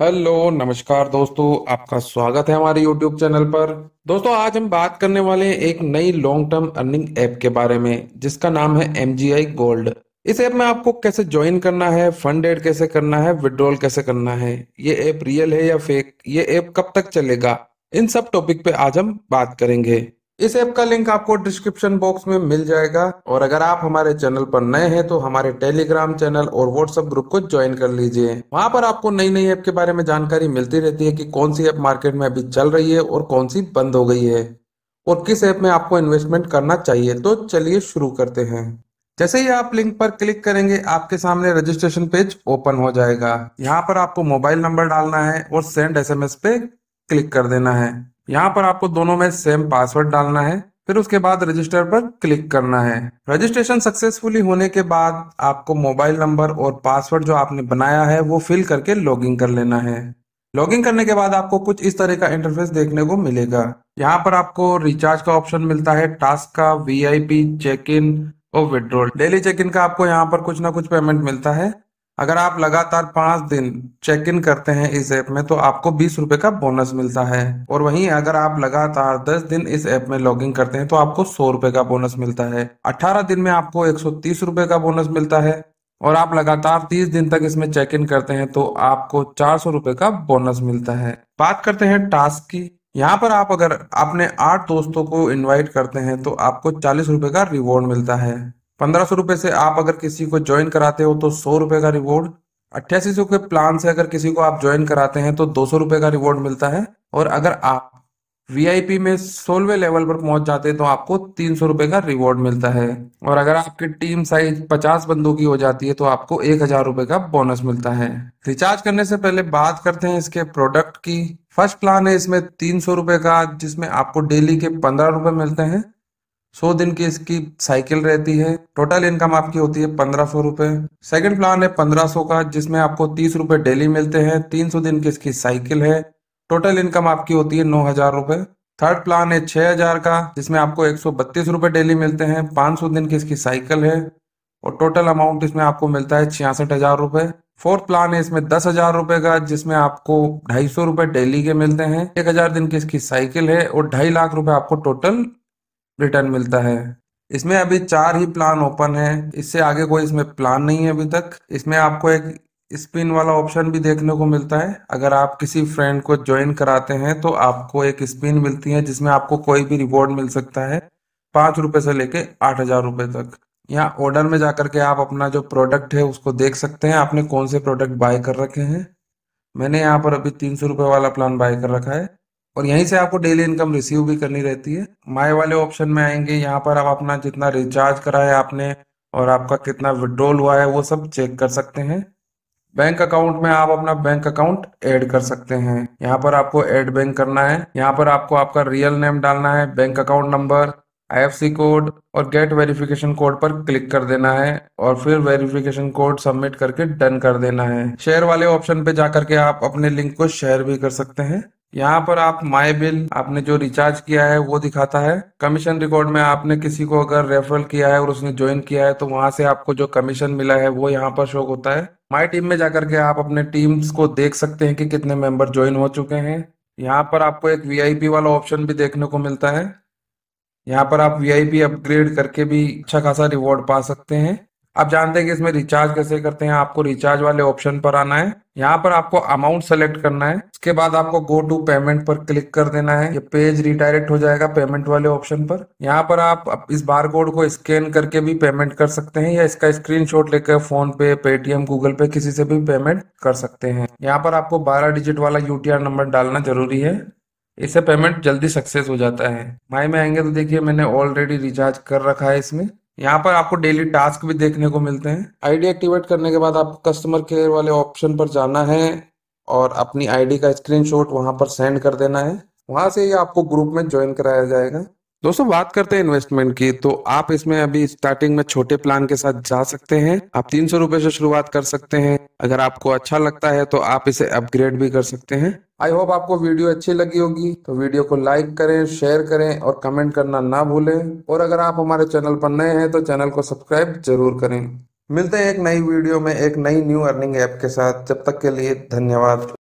hello नमस्कार दोस्तों आपका स्वागत है हमारे यूट्यूब चैनल पर दोस्तों आज हम बात करने वाले हैं एक नई लॉन्ग टर्म अर्निंग ऐप के बारे में जिसका नाम है एम गोल्ड इस ऐप में आपको कैसे ज्वाइन करना है फंड एड कैसे करना है विड्रॉल कैसे करना है ये ऐप रियल है या फेक ये ऐप कब तक चलेगा इन सब टॉपिक पे आज हम बात करेंगे इस ऐप का लिंक आपको डिस्क्रिप्शन बॉक्स में मिल जाएगा और अगर आप हमारे चैनल पर नए हैं तो हमारे टेलीग्राम चैनल और व्हाट्सएप ग्रुप को ज्वाइन कर लीजिए वहां पर आपको नई नई ऐप के बारे में जानकारी मिलती रहती है कि कौन सी ऐप मार्केट में अभी चल रही है और कौन सी बंद हो गई है और किस ऐप में आपको इन्वेस्टमेंट करना चाहिए तो चलिए शुरू करते हैं जैसे ही आप लिंक पर क्लिक करेंगे आपके सामने रजिस्ट्रेशन पेज ओपन हो जाएगा यहाँ पर आपको मोबाइल नंबर डालना है और सेंड एस पे क्लिक कर देना है यहाँ पर आपको दोनों में सेम पासवर्ड डालना है फिर उसके बाद रजिस्टर पर क्लिक करना है रजिस्ट्रेशन सक्सेसफुली होने के बाद आपको मोबाइल नंबर और पासवर्ड जो आपने बनाया है वो फिल करके लॉगिन कर लेना है लॉगिन करने के बाद आपको कुछ इस तरह का इंटरफेस देखने को मिलेगा यहाँ पर आपको रिचार्ज का ऑप्शन मिलता है टास्क का वी चेक इन और विड्रॉल डेली चेक इन का आपको यहाँ पर कुछ ना कुछ पेमेंट मिलता है अगर आप लगातार पांच दिन चेक इन करते हैं इस ऐप में तो आपको बीस रूपए का बोनस मिलता है और वहीं अगर आप लगातार दस दिन इस ऐप में लॉग इन करते हैं तो आपको सौ रूपये का बोनस मिलता है अठारह दिन में आपको एक सौ तीस रूपए का बोनस मिलता है और आप लगातार तीस दिन तक इसमें चेक इन करते हैं तो आपको चार सौ रूपये का बोनस मिलता है बात करते हैं टास्क की यहाँ पर आप अगर अपने आठ दोस्तों को इनवाइट करते हैं तो आपको चालीस रूपए का रिवॉर्ड मिलता है पंद्रह सौ रुपए से आप अगर किसी को ज्वाइन कराते हो तो सौ रुपए का रिवॉर्ड अट्ठासी सौ के प्लान से अगर किसी को आप ज्वाइन कराते हैं तो दो सौ रुपए का रिवॉर्ड मिलता है और अगर आप वीआईपी में सोलवे लेवल पर पहुंच जाते हैं तो आपको तीन सौ रुपए का रिवॉर्ड मिलता है और अगर आपकी टीम साइज पचास बंदों की हो जाती है तो आपको एक हजार रुपए का बोनस मिलता है रिचार्ज करने से पहले बात करते हैं इसके प्रोडक्ट की फर्स्ट प्लान है इसमें तीन सौ रुपए का जिसमें आपको डेली के पंद्रह रुपए मिलते हैं सौ दिन की इसकी साइकिल रहती है टोटल इनकम आपकी होती है पंद्रह सौ रुपए सेकेंड प्लान है पंद्रह सौ का जिसमें आपको तीस रुपए डेली मिलते हैं तीन सौ दिन की इसकी साइकिल है टोटल इनकम आपकी होती है नौ हजार रुपए थर्ड प्लान है छह हजार का जिसमें आपको एक सौ बत्तीस रुपए डेली मिलते हैं पांच सौ दिन की इसकी साइकिल है और टोटल अमाउंट इसमें आपको मिलता है छियासठ हजार रुपए फोर्थ प्लान है इसमें दस हजार रुपए का जिसमें आपको ढाई सौ रुपए डेली के मिलते हैं एक हजार दिन की इसकी साइकिल है और ढाई लाख रुपए आपको टोटल रिटर्न मिलता है इसमें अभी चार ही प्लान ओपन है इससे आगे कोई इसमें प्लान नहीं है अभी तक इसमें आपको एक स्पिन वाला ऑप्शन भी देखने को मिलता है अगर आप किसी फ्रेंड को ज्वाइन कराते हैं तो आपको एक स्पिन मिलती है जिसमें आपको कोई भी रिवॉर्ड मिल सकता है पांच रुपए से लेके आठ हजार रुपए तक यहाँ ऑर्डर में जाकर के आप अपना जो प्रोडक्ट है उसको देख सकते हैं आपने कौन से प्रोडक्ट बाय कर रखे हैं मैंने यहाँ पर अभी तीन सौ रुपए वाला प्लान बाय कर रखा है और यहीं से आपको डेली इनकम रिसीव भी करनी रहती है माई वाले ऑप्शन में आएंगे यहाँ पर आप अपना जितना रिचार्ज कराया आपने और आपका कितना विड्रॉल हुआ है वो सब चेक कर सकते हैं बैंक अकाउंट में आप अपना बैंक अकाउंट ऐड कर सकते हैं यहाँ पर आपको ऐड बैंक करना है यहाँ पर आपको आपका रियल नेम डालना है bank account number I code और गेट वेरिफिकेशन कोड पर क्लिक कर देना है और फिर वेरिफिकेशन कोड सबमिट करके डन कर देना है शेयर वाले ऑप्शन पे जाकर के आप अपने लिंक को शेयर भी कर सकते हैं यहाँ पर आप माई बिल आपने जो रिचार्ज किया है वो दिखाता है कमीशन रिकॉर्ड में आपने किसी को अगर रेफरल किया है और उसने ज्वाइन किया है तो वहां से आपको जो कमीशन मिला है वो यहाँ पर शो होता है माई टीम में जाकर के आप अपने टीम्स को देख सकते हैं कि कितने मेंबर ज्वाइन हो चुके हैं यहाँ पर आपको एक वी वाला ऑप्शन भी देखने को मिलता है यहाँ पर आप वी अपग्रेड करके भी अच्छा खासा रिवॉर्ड पा सकते हैं आप जानते हैं कि इसमें रिचार्ज कैसे करते हैं आपको रिचार्ज वाले ऑप्शन पर आना है यहाँ पर आपको अमाउंट सेलेक्ट करना है इसके बाद आपको गो टू पेमेंट पर क्लिक कर देना है ये पेज रिडायरेक्ट हो जाएगा पेमेंट वाले ऑप्शन पर यहाँ पर आप इस बार कोड को स्कैन करके भी पेमेंट कर सकते हैं या इसका स्क्रीन लेकर फोन पे पेटीएम गूगल पे किसी से भी पेमेंट कर सकते हैं यहाँ पर आपको बारह डिजिट वाला यूटीआर नंबर डालना जरूरी है इससे पेमेंट जल्दी सक्सेस हो जाता है माई में आएंगे तो देखिए मैंने ऑलरेडी रिचार्ज कर रखा है इसमें यहाँ पर आपको डेली टास्क भी देखने को मिलते हैं आईडी एक्टिवेट करने के बाद आपको कस्टमर केयर वाले ऑप्शन पर जाना है और अपनी आईडी का स्क्रीनशॉट वहां पर सेंड कर देना है वहां से ही आपको ग्रुप में ज्वाइन कराया जाएगा दोस्तों बात करते हैं इन्वेस्टमेंट की तो आप इसमें अभी स्टार्टिंग में छोटे प्लान के साथ जा सकते हैं आप तीन सौ रुपए से शुरुआत कर सकते हैं अगर आपको अच्छा लगता है तो आप इसे अपग्रेड भी कर सकते हैं आई होप आपको वीडियो अच्छी लगी होगी तो वीडियो को लाइक करें शेयर करें और कमेंट करना ना भूलें और अगर आप हमारे चैनल पर नए हैं तो चैनल को सब्सक्राइब जरूर करें मिलते हैं एक नई वीडियो में एक नई न्यू अर्निंग ऐप के साथ जब तक के लिए धन्यवाद